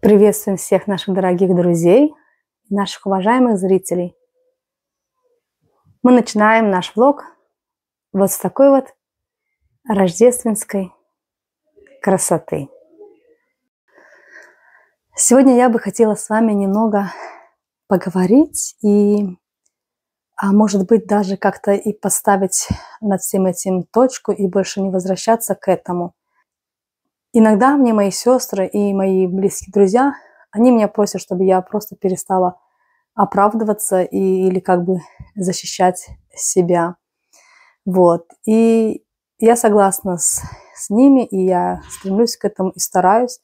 Приветствуем всех наших дорогих друзей, наших уважаемых зрителей. Мы начинаем наш влог вот с такой вот рождественской красоты. Сегодня я бы хотела с вами немного поговорить и, а может быть, даже как-то и поставить над всем этим точку и больше не возвращаться к этому – Иногда мне мои сестры и мои близкие друзья, они меня просят, чтобы я просто перестала оправдываться и, или как бы защищать себя. Вот. И я согласна с, с ними, и я стремлюсь к этому и стараюсь.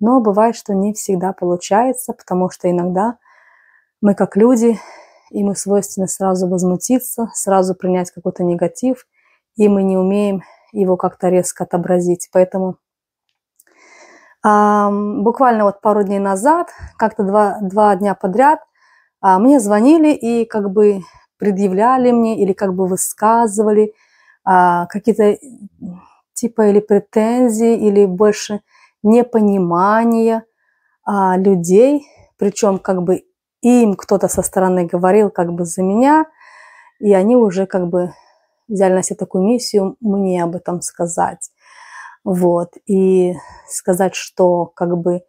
Но бывает, что не всегда получается, потому что иногда мы как люди, и мы свойственны сразу возмутиться, сразу принять какой-то негатив, и мы не умеем его как-то резко отобразить. Поэтому Буквально вот пару дней назад, как-то два, два дня подряд, а, мне звонили и как бы предъявляли мне или как бы высказывали а, какие-то типа или претензии, или больше непонимания а, людей, причем как бы им кто-то со стороны говорил как бы за меня, и они уже как бы взяли на себя такую миссию мне об этом сказать. Вот. И сказать, что как бы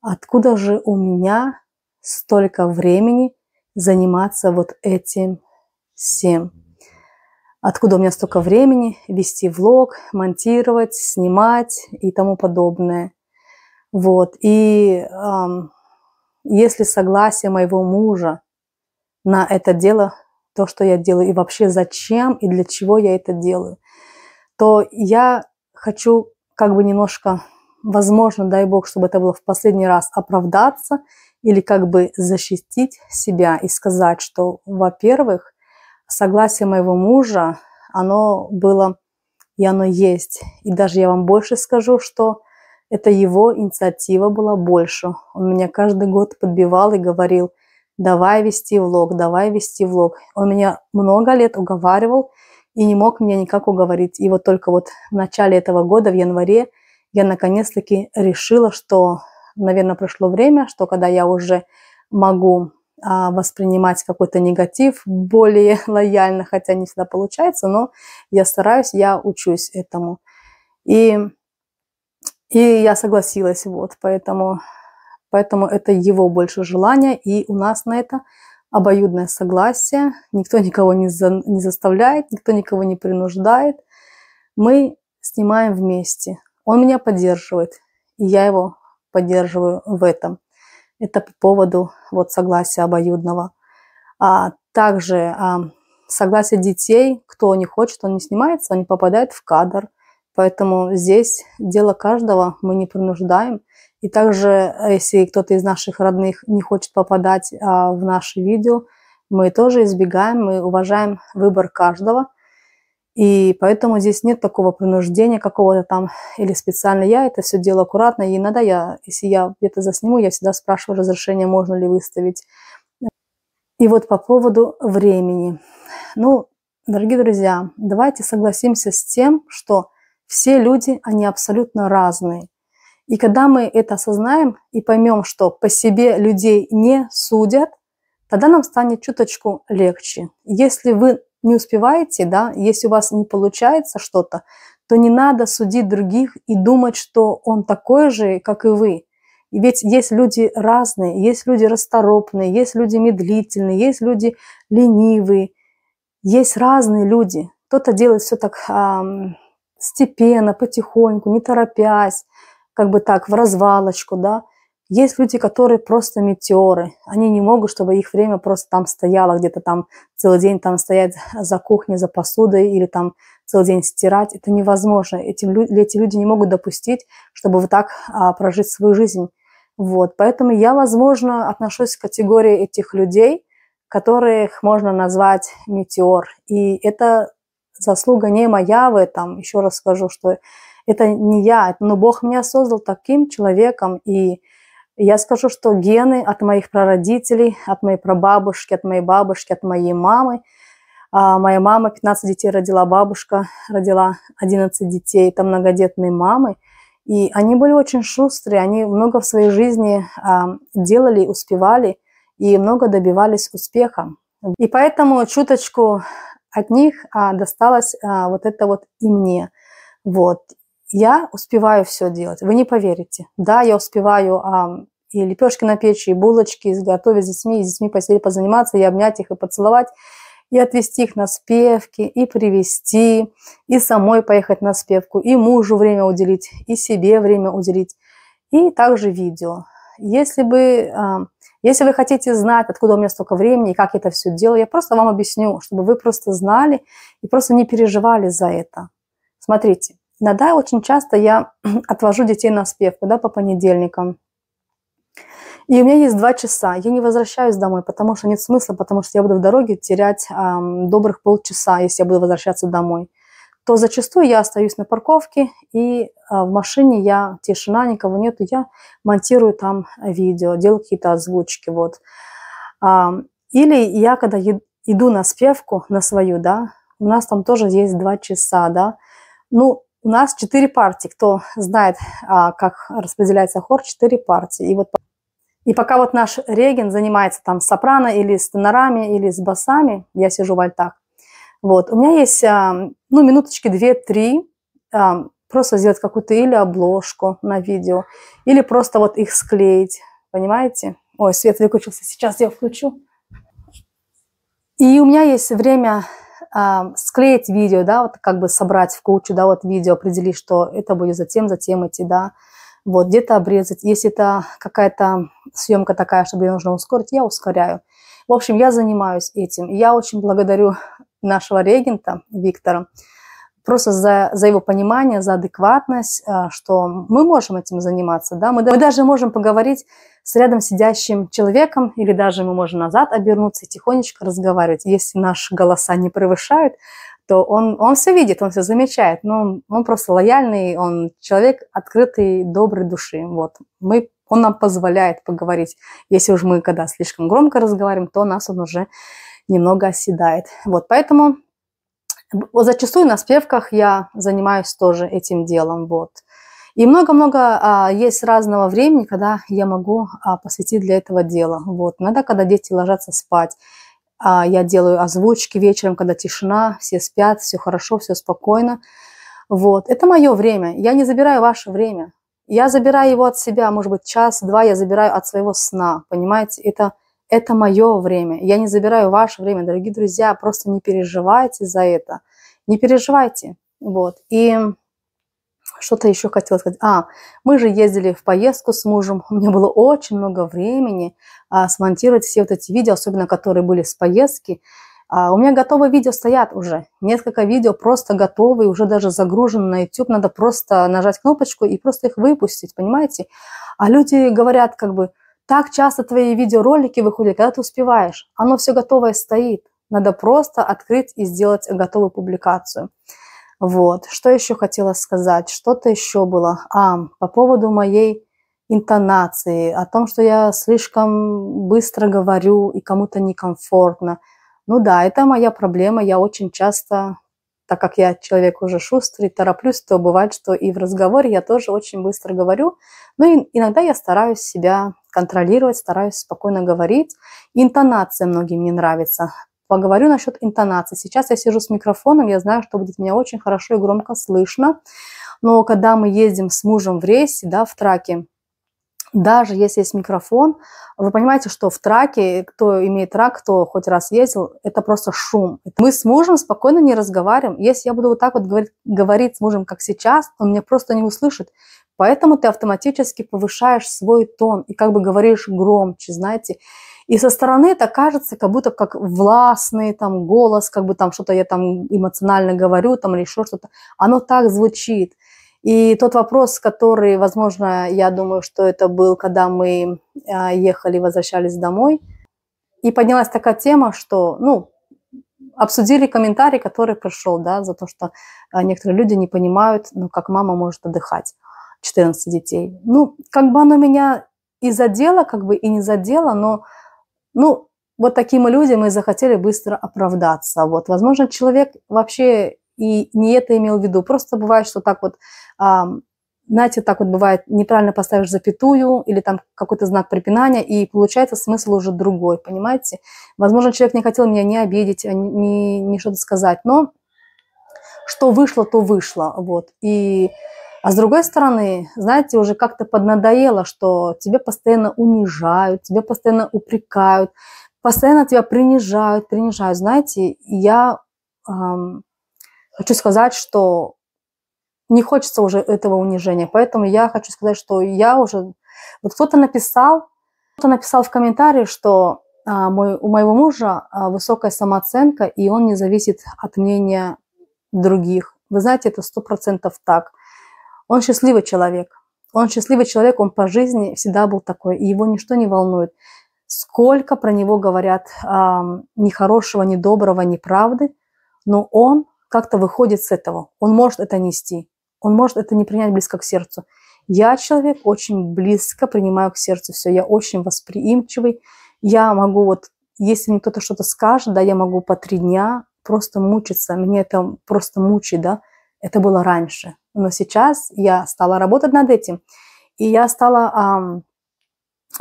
откуда же у меня столько времени заниматься вот этим всем. Откуда у меня столько времени вести влог, монтировать, снимать и тому подобное. Вот. И эм, если согласие моего мужа на это дело, то, что я делаю, и вообще зачем и для чего я это делаю, то я хочу как бы немножко, возможно, дай бог, чтобы это было в последний раз, оправдаться или как бы защитить себя и сказать, что, во-первых, согласие моего мужа, оно было и оно есть. И даже я вам больше скажу, что это его инициатива была больше. Он меня каждый год подбивал и говорил, давай вести влог, давай вести влог. Он меня много лет уговаривал, и не мог меня никак уговорить. И вот только вот в начале этого года, в январе, я наконец-таки решила, что, наверное, прошло время, что когда я уже могу а, воспринимать какой-то негатив более лояльно, хотя не всегда получается, но я стараюсь, я учусь этому. И, и я согласилась, вот, поэтому, поэтому это его больше желание, и у нас на это обоюдное согласие, никто никого не, за, не заставляет, никто никого не принуждает. Мы снимаем вместе. Он меня поддерживает, и я его поддерживаю в этом. Это по поводу вот согласия обоюдного. А также а, согласие детей, кто не хочет, он не снимается, он не попадает в кадр. Поэтому здесь дело каждого, мы не принуждаем. И также, э, если кто-то из наших родных не хочет попадать а, в наши видео, мы тоже избегаем, мы уважаем выбор каждого. И поэтому здесь нет такого принуждения какого-то там, или специально я это все делаю аккуратно. И иногда я, если я где-то засниму, я всегда спрашиваю разрешение, можно ли выставить. И вот по поводу времени. Ну, дорогие друзья, давайте согласимся с тем, что все люди, они абсолютно разные. И когда мы это осознаем и поймем, что по себе людей не судят, тогда нам станет чуточку легче. Если вы не успеваете, да, если у вас не получается что-то, то не надо судить других и думать, что он такой же, как и вы. ведь есть люди разные, есть люди расторопные, есть люди медлительные, есть люди ленивые, есть разные люди. Кто-то делает все так эм, степенно, потихоньку, не торопясь как бы так, в развалочку, да. Есть люди, которые просто метеоры. Они не могут, чтобы их время просто там стояло, где-то там целый день там стоять за кухней, за посудой или там целый день стирать. Это невозможно. Эти, эти люди не могут допустить, чтобы вот так а, прожить свою жизнь. Вот. Поэтому я, возможно, отношусь к категории этих людей, которых можно назвать метеор. И это заслуга не моя в этом. Еще раз скажу, что это не я, но Бог меня создал таким человеком, и я скажу, что гены от моих прародителей, от моей прабабушки, от моей бабушки, от моей мамы. А моя мама 15 детей родила, бабушка родила 11 детей, это многодетные мамы. И они были очень шустрые, они много в своей жизни а, делали, успевали и много добивались успеха. И поэтому чуточку от них а, досталось а, вот это вот и мне. Вот я успеваю все делать. Вы не поверите. Да, я успеваю а, и лепешки на печи, и булочки изготовить с детьми, и с детьми посидеть, позаниматься, и обнять их, и поцеловать, и отвезти их на спевки, и привести, и самой поехать на спевку, и мужу время уделить, и себе время уделить, и также видео. Если бы... А, если вы хотите знать, откуда у меня столько времени и как я это все делаю, я просто вам объясню, чтобы вы просто знали и просто не переживали за это. Смотрите, Иногда очень часто я отвожу детей на спевку, да, по понедельникам. И у меня есть два часа. Я не возвращаюсь домой, потому что нет смысла, потому что я буду в дороге терять эм, добрых полчаса, если я буду возвращаться домой. То зачастую я остаюсь на парковке, и э, в машине я, тишина, никого нету, я монтирую там видео, делаю какие-то озвучки, вот. А, или я, когда е- иду на спевку, на свою, да, у нас там тоже есть два часа, да, ну, у нас четыре партии. Кто знает, а, как распределяется хор, четыре партии. И вот и пока вот наш Реген занимается там сопрано или с тенорами, или с басами, я сижу в альтах, вот, у меня есть, а, ну, минуточки две-три, а, просто сделать какую-то или обложку на видео, или просто вот их склеить, понимаете? Ой, свет выключился, сейчас я включу. И у меня есть время склеить видео, да, вот как бы собрать в кучу, да, вот видео, определить, что это будет затем, затем идти, да, вот где-то обрезать. Если это какая-то съемка такая, чтобы ее нужно ускорить, я ускоряю. В общем, я занимаюсь этим. Я очень благодарю нашего регента Виктора просто за, за его понимание, за адекватность, а, что мы можем этим заниматься, да, мы, мы даже можем поговорить с рядом сидящим человеком, или даже мы можем назад обернуться и тихонечко разговаривать. Если наши голоса не превышают, то он, он все видит, он все замечает, но он, он просто лояльный, он человек открытый, доброй души. Вот. Мы, он нам позволяет поговорить. Если уж мы когда слишком громко разговариваем, то нас он уже немного оседает. Вот, поэтому э, зачастую на спевках я занимаюсь тоже этим делом. Вот. И много-много а, есть разного времени, когда я могу а, посвятить для этого дела. Вот. Иногда, когда дети ложатся спать, а, я делаю озвучки вечером, когда тишина, все спят, все хорошо, все спокойно. Вот. Это мое время. Я не забираю ваше время. Я забираю его от себя, может быть, час-два я забираю от своего сна. Понимаете, это, это мое время. Я не забираю ваше время, дорогие друзья. Просто не переживайте за это. Не переживайте. Вот. И что-то еще хотела сказать. А, мы же ездили в поездку с мужем. У меня было очень много времени а, смонтировать все вот эти видео, особенно которые были с поездки. А, у меня готовые видео стоят уже. Несколько видео просто готовые, уже даже загружены на YouTube. Надо просто нажать кнопочку и просто их выпустить, понимаете? А люди говорят как бы, так часто твои видеоролики выходят, когда ты успеваешь. Оно все готовое стоит. Надо просто открыть и сделать готовую публикацию. Вот. Что еще хотела сказать? Что-то еще было. А, по поводу моей интонации, о том, что я слишком быстро говорю и кому-то некомфортно. Ну да, это моя проблема. Я очень часто, так как я человек уже шустрый, тороплюсь, то бывает, что и в разговоре я тоже очень быстро говорю. Но ну иногда я стараюсь себя контролировать, стараюсь спокойно говорить. Интонация многим не нравится. Поговорю насчет интонации. Сейчас я сижу с микрофоном, я знаю, что будет меня очень хорошо и громко слышно. Но когда мы ездим с мужем в рейсе, да, в траке, даже если есть микрофон, вы понимаете, что в траке, кто имеет трак, кто хоть раз ездил, это просто шум. Мы с мужем спокойно не разговариваем. Если я буду вот так вот говорить, говорить с мужем, как сейчас, он меня просто не услышит. Поэтому ты автоматически повышаешь свой тон и как бы говоришь громче, знаете. И со стороны это кажется как будто как властный там голос, как бы там что-то я там эмоционально говорю там или еще что-то. Оно так звучит. И тот вопрос, который, возможно, я думаю, что это был, когда мы а, ехали, возвращались домой, и поднялась такая тема, что, ну, обсудили комментарий, который пришел, да, за то, что а, некоторые люди не понимают, ну, как мама может отдыхать 14 детей. Ну, как бы оно меня и задело, как бы и не задело, но ну, вот таким иллюзиям мы захотели быстро оправдаться. Вот, возможно, человек вообще и не это имел в виду. Просто бывает, что так вот, знаете, так вот бывает, неправильно поставишь запятую или там какой-то знак препинания, и получается смысл уже другой, понимаете? Возможно, человек не хотел меня не обидеть, а не, не что-то сказать, но что вышло, то вышло, вот. И а с другой стороны, знаете, уже как-то поднадоело, что тебя постоянно унижают, тебя постоянно упрекают, постоянно тебя принижают, принижают. Знаете, я эм, хочу сказать, что не хочется уже этого унижения. Поэтому я хочу сказать, что я уже... Вот кто-то написал, кто-то написал в комментарии, что а, мой, у моего мужа а, высокая самооценка, и он не зависит от мнения других. Вы знаете, это сто процентов так. Он счастливый человек. Он счастливый человек, он по жизни всегда был такой, и его ничто не волнует. Сколько про него говорят э, ни хорошего, ни доброго, ни правды, но он как-то выходит с этого. Он может это нести, он может это не принять близко к сердцу. Я человек очень близко принимаю к сердцу все, я очень восприимчивый, я могу вот, если мне кто-то что-то скажет, да, я могу по три дня просто мучиться, мне это просто мучает, да, это было раньше, но сейчас я стала работать над этим. И я стала эм,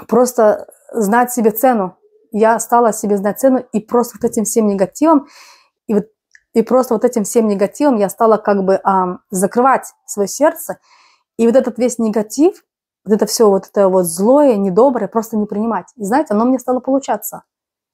просто знать себе цену. Я стала себе знать цену и просто вот этим всем негативом, и, вот, и просто вот этим всем негативом я стала как бы эм, закрывать свое сердце. И вот этот весь негатив, вот это все вот это вот злое, недоброе, просто не принимать. И знаете, оно мне стало получаться.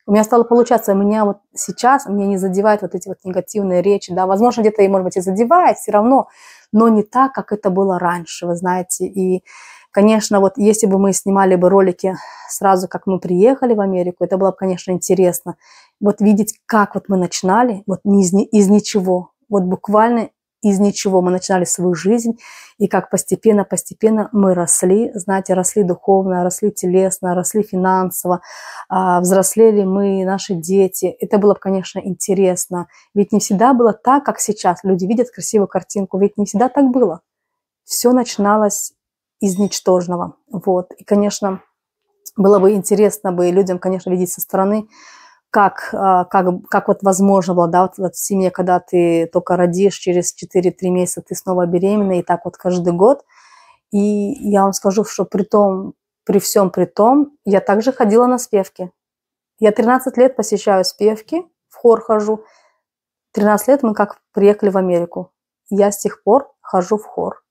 У меня стало получаться, у меня вот сейчас, меня не задевают вот эти вот негативные речи, да, возможно, где-то, и может быть, и задевает все равно, но не так, как это было раньше, вы знаете. И, конечно, вот если бы мы снимали бы ролики сразу, как мы приехали в Америку, это было бы, конечно, интересно. Вот видеть, как вот мы начинали, вот из, из ничего, вот буквально из ничего мы начинали свою жизнь, и как постепенно-постепенно мы росли, знаете, росли духовно, росли телесно, росли финансово, а, взрослели мы, наши дети. Это было конечно, интересно. Ведь не всегда было так, как сейчас. Люди видят красивую картинку, ведь не всегда так было. Все начиналось из ничтожного. Вот. И, конечно, было бы интересно бы людям, конечно, видеть со стороны, как, а, как, как вот возможно было, да, вот, вот в семье, когда ты только родишь, через 4-3 месяца ты снова беременна, и так вот каждый год. И я вам скажу, что при том, при всем при том, я также ходила на спевки. Я 13 лет посещаю спевки, в хор хожу. 13 лет мы как приехали в Америку. Я с тех пор хожу в хор.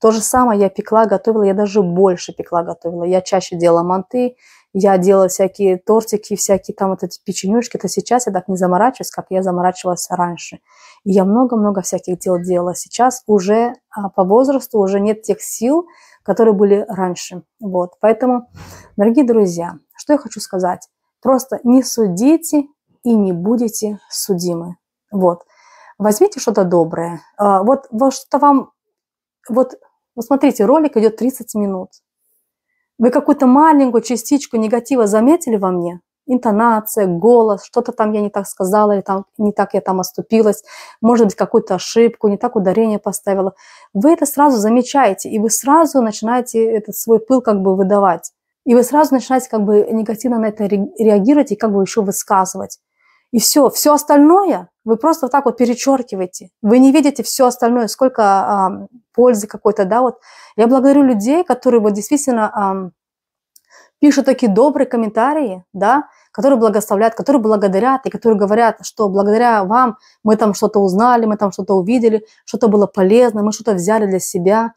То же самое я пекла, готовила, я даже больше пекла, готовила. Я чаще делала манты, я делала всякие тортики, всякие там вот эти печенюшки, то сейчас я так не заморачиваюсь, как я заморачивалась раньше. И я много-много всяких дел делала. Сейчас уже а, по возрасту уже нет тех сил, которые были раньше. Вот, поэтому, дорогие друзья, что я хочу сказать? Просто не судите и не будете судимы. Вот. Возьмите что-то доброе. А, вот, вот что вам... Вот, вот смотрите, ролик идет 30 минут вы какую-то маленькую частичку негатива заметили во мне, интонация, голос, что-то там я не так сказала, или там, не так я там оступилась, может быть, какую-то ошибку, не так ударение поставила. Вы это сразу замечаете, и вы сразу начинаете этот свой пыл как бы выдавать. И вы сразу начинаете как бы негативно на это реагировать и как бы еще высказывать. И все, все остальное вы просто вот так вот перечеркиваете. Вы не видите все остальное, сколько а, пользы какой-то, да, вот. Я благодарю людей, которые вот действительно а, пишут такие добрые комментарии, да, которые благословляют, которые благодарят и которые говорят, что благодаря вам мы там что-то узнали, мы там что-то увидели, что-то было полезно, мы что-то взяли для себя.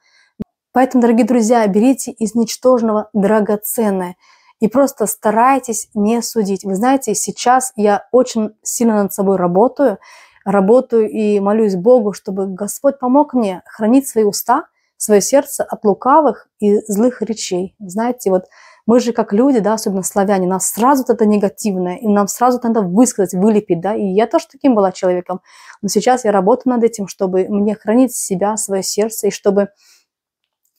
Поэтому, дорогие друзья, берите из ничтожного драгоценное – и просто старайтесь не судить. Вы знаете, сейчас я очень сильно над собой работаю, работаю и молюсь Богу, чтобы Господь помог мне хранить свои уста, свое сердце от лукавых и злых речей. Знаете, вот мы же как люди, да, особенно славяне, нас сразу вот это негативное, и нам сразу вот надо высказать, вылепить, да, и я тоже таким была человеком. Но сейчас я работаю над этим, чтобы мне хранить себя, свое сердце, и чтобы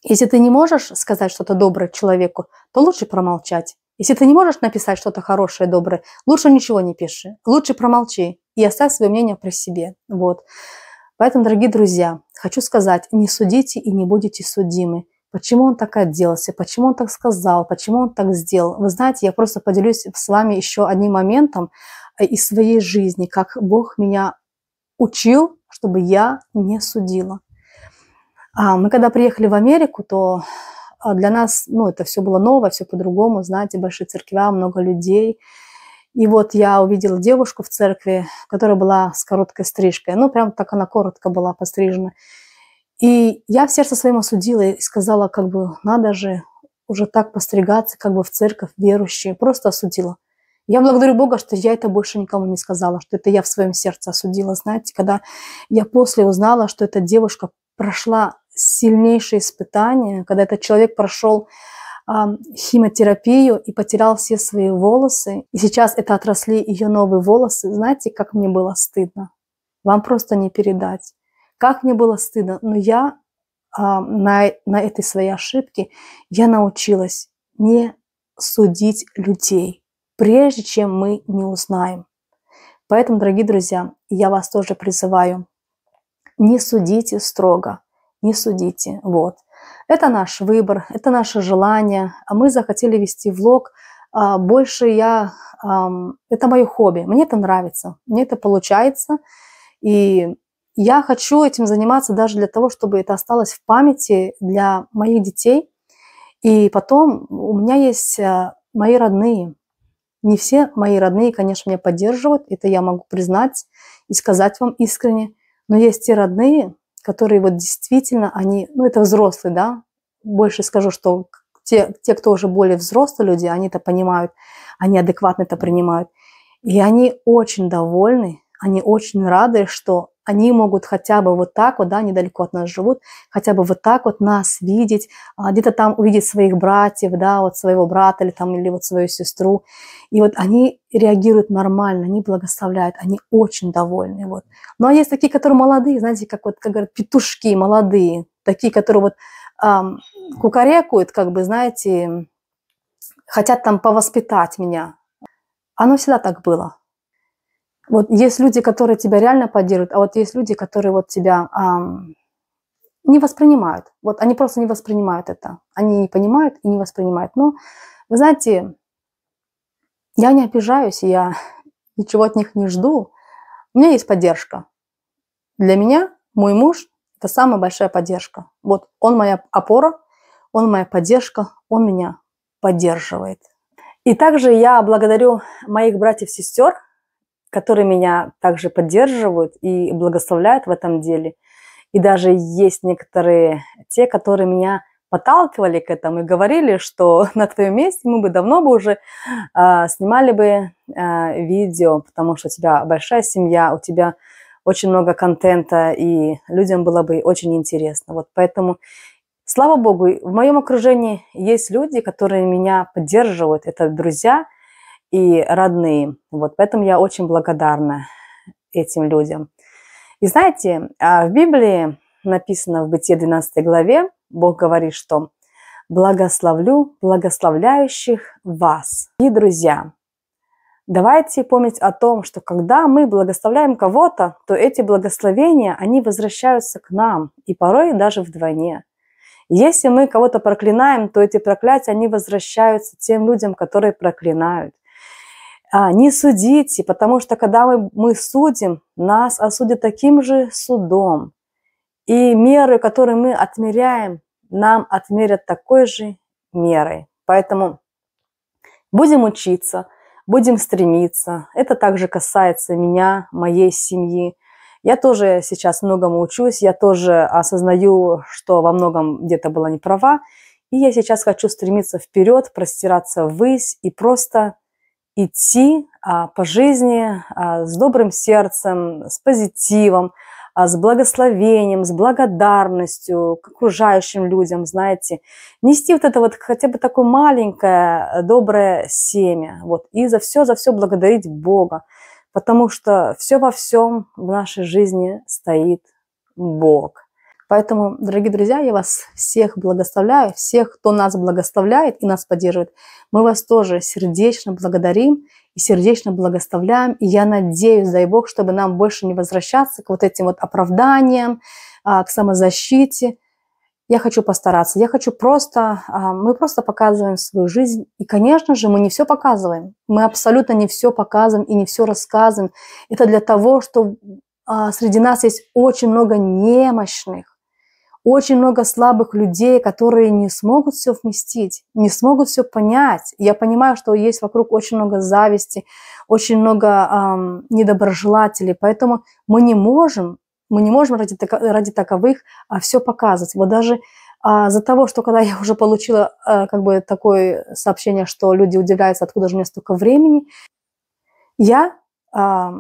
если ты не можешь сказать что-то доброе человеку, то лучше промолчать. Если ты не можешь написать что-то хорошее, доброе, лучше ничего не пиши. Лучше промолчи и оставь свое мнение при себе. Вот. Поэтому, дорогие друзья, хочу сказать, не судите и не будете судимы. Почему он так оделся, почему он так сказал, почему он так сделал. Вы знаете, я просто поделюсь с вами еще одним моментом э, из своей жизни, как Бог меня учил, чтобы я не судила. А, мы когда приехали в Америку, то а, для нас, ну, это все было ново, все по-другому, знаете, большие церкви, много людей. И вот я увидела девушку в церкви, которая была с короткой стрижкой. Ну, прям так она коротко была пострижена. И я в сердце своем осудила и сказала, как бы, надо же уже так постригаться, как бы в церковь верующие. Просто осудила. Я благодарю Бога, что я это больше никому не сказала, что это я в своем сердце осудила. Знаете, когда я после узнала, что эта девушка прошла сильнейшее испытание, когда этот человек прошел а, химиотерапию и потерял все свои волосы. И сейчас это отросли ее новые волосы. Знаете, как мне было стыдно? Вам просто не передать. Как мне было стыдно. Но ну, я а, на, на этой своей ошибке, я научилась не судить людей, прежде чем мы не узнаем. Поэтому, дорогие друзья, я вас тоже призываю, не судите строго – не судите. Вот. Это наш выбор, это наше желание. А мы захотели вести влог. А, больше я... это мое хобби. Мне это нравится. Мне это получается. И я хочу этим заниматься даже для того, чтобы это осталось в памяти для моих детей. И потом у меня есть э, мои родные. Не все мои родные, конечно, меня поддерживают. Это я могу признать и сказать вам искренне. Но есть те родные, которые вот действительно, они, ну это взрослые, да, больше скажу, что те, те кто уже более взрослые люди, они это понимают, они адекватно это принимают. И они очень довольны, они очень рады, что они могут хотя бы вот так вот, да, недалеко от нас живут, хотя бы вот так вот нас видеть, а, где-то там увидеть своих братьев, да, вот своего брата или там, или вот свою сестру. И вот они реагируют нормально, они благословляют, они очень довольны, вот. Но ну, а есть такие, которые молодые, знаете, как вот, как говорят, петушки молодые, такие, которые вот эм, кукарекают, как бы, знаете, хотят там повоспитать меня. Оно всегда так было. Вот есть люди, которые тебя реально поддерживают, а вот есть люди, которые вот тебя эм, не воспринимают. Вот они просто не воспринимают это. Они не понимают и не воспринимают. Но, вы знаете, я не обижаюсь, я ничего от них не жду. У меня есть поддержка. Для меня мой муж – это самая большая поддержка. Вот он моя опора, он моя поддержка, он меня поддерживает. И также я благодарю моих братьев-сестер, которые меня также поддерживают и благословляют в этом деле. И даже есть некоторые те, которые меня подталкивали к этому и говорили, что на твоем месте мы бы давно бы уже э, снимали бы э, видео, потому что у тебя большая семья, у тебя очень много контента, и людям было бы очень интересно. Вот поэтому, слава богу, в моем окружении есть люди, которые меня поддерживают. Это друзья, и родные. Вот поэтому я очень благодарна этим людям. И знаете, а, в Библии написано в Бытие 12 главе, Бог говорит, что «благословлю благословляющих вас». И, друзья, давайте помнить о том, что когда мы благословляем кого-то, то эти благословения, они возвращаются к нам, и порой даже вдвойне. Если мы кого-то проклинаем, то эти проклятия, они возвращаются тем людям, которые проклинают. А, не судите, потому что когда мы, мы судим, нас осудят таким же судом. И меры, которые мы отмеряем, нам отмерят такой же мерой. Поэтому будем учиться, будем стремиться. Это также касается меня, моей семьи. Я тоже сейчас многому учусь, я тоже осознаю, что во многом где-то была не права. И я сейчас хочу стремиться вперед, простираться ввысь и просто идти а, по жизни а, с добрым сердцем, с позитивом, а, с благословением, с благодарностью к окружающим людям, знаете, нести вот это вот хотя бы такое маленькое э, доброе семя, вот, и за все, за все благодарить Бога, потому что все во всем в нашей жизни стоит Бог. Поэтому, дорогие друзья, я вас всех благословляю, всех, кто нас благословляет и нас поддерживает. Мы вас тоже сердечно благодарим и сердечно благословляем. И я надеюсь, дай Бог, чтобы нам больше не возвращаться к вот этим вот оправданиям, а, к самозащите. Я хочу постараться, я хочу просто, а, мы просто показываем свою жизнь. И, конечно же, мы не все показываем. Мы абсолютно не все показываем и не все рассказываем. Это для того, чтобы а, среди нас есть очень много немощных, очень много слабых людей, которые не смогут все вместить, не смогут все понять. Я понимаю, что есть вокруг очень много зависти, очень много эм, недоброжелателей, поэтому мы не можем, мы не можем ради, ради таковых а, все показывать. Вот даже а, за того, что когда я уже получила а, как бы такое сообщение, что люди удивляются, откуда же у меня столько времени, я а,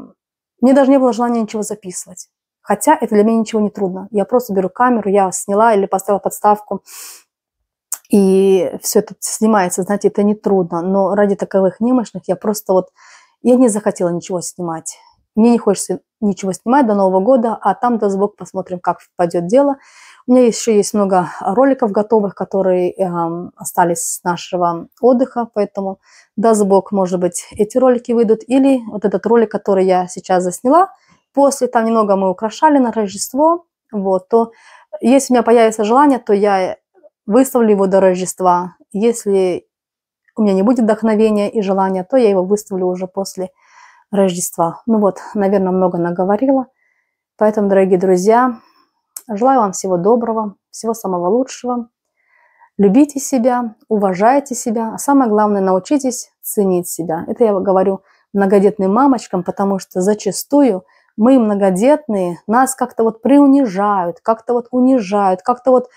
мне даже не было желания ничего записывать. Хотя это для меня ничего не трудно. Я просто беру камеру, я сняла или поставила подставку, и все это снимается, знаете, это не трудно. Но ради таковых немощных я просто вот, я не захотела ничего снимать. Мне не хочется ничего снимать до Нового года, а там до звук посмотрим, как пойдет дело. У меня еще есть много роликов готовых, которые э, остались с нашего отдыха, поэтому даст Бог, может быть, эти ролики выйдут. Или вот этот ролик, который я сейчас засняла – После там немного мы украшали на Рождество, вот, то если у меня появится желание, то я выставлю его до Рождества. Если у меня не будет вдохновения и желания, то я его выставлю уже после Рождества. Ну вот, наверное, много наговорила. Поэтому, дорогие друзья, желаю вам всего доброго, всего самого лучшего. Любите себя, уважайте себя, а самое главное, научитесь ценить себя. Это я говорю многодетным мамочкам, потому что зачастую – мы многодетные, нас как-то вот приунижают, как-то вот унижают, как-то вот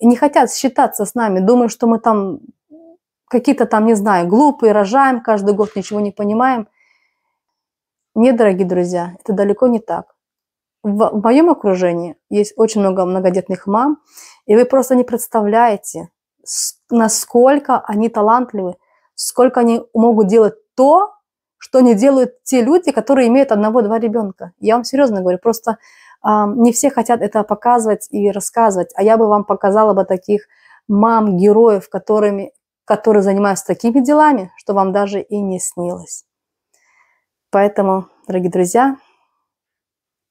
не хотят считаться с нами, думают, что мы там какие-то там, не знаю, глупые, рожаем каждый год, ничего не понимаем. Нет, дорогие друзья, это далеко не так. В моем окружении есть очень много многодетных мам, и вы просто не представляете, насколько они талантливы, сколько они могут делать то, что не делают те люди, которые имеют одного-два ребенка. Я вам серьезно говорю, просто э, не все хотят это показывать и рассказывать. А я бы вам показала бы таких мам, героев, которыми, которые занимаются такими делами, что вам даже и не снилось. Поэтому, дорогие друзья,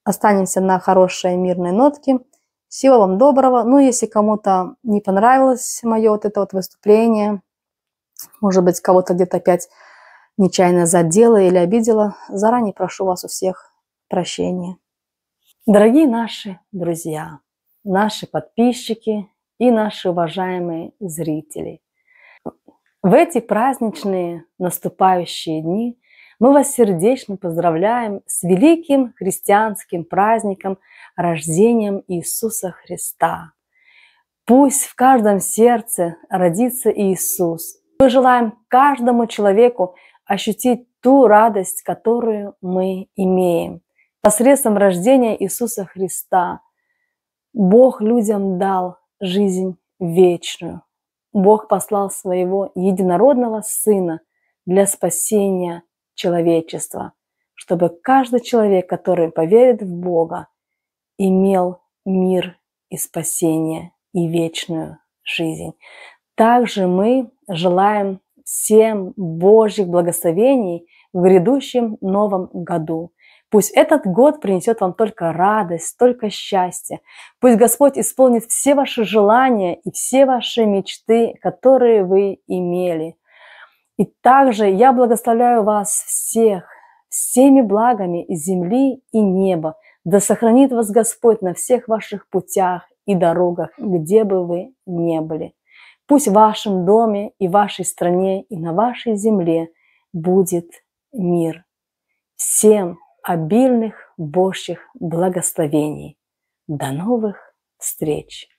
останемся на хорошей мирной нотке. Всего вам доброго. Ну, если кому-то не понравилось мое вот это вот выступление, может быть, кого-то где-то опять нечаянно задела или обидела, заранее прошу вас у всех прощения. Дорогие наши друзья, наши подписчики и наши уважаемые зрители, в эти праздничные наступающие дни мы вас сердечно поздравляем с великим христианским праздником рождением Иисуса Христа. Пусть в каждом сердце родится Иисус. Мы желаем каждому человеку ощутить ту радость, которую мы имеем. Посредством рождения Иисуса Христа Бог людям дал жизнь вечную. Бог послал своего единородного Сына для спасения человечества, чтобы каждый человек, который поверит в Бога, имел мир и спасение и вечную жизнь. Также мы желаем всем Божьих благословений в грядущем новом году. Пусть этот год принесет вам только радость, только счастье. Пусть Господь исполнит все ваши желания и все ваши мечты, которые вы имели. И также я благословляю вас всех, всеми благами земли и неба. Да сохранит вас Господь на всех ваших путях и дорогах, где бы вы ни были. Пусть в вашем доме и в вашей стране и на вашей земле будет мир. Всем обильных Божьих благословений. До новых встреч!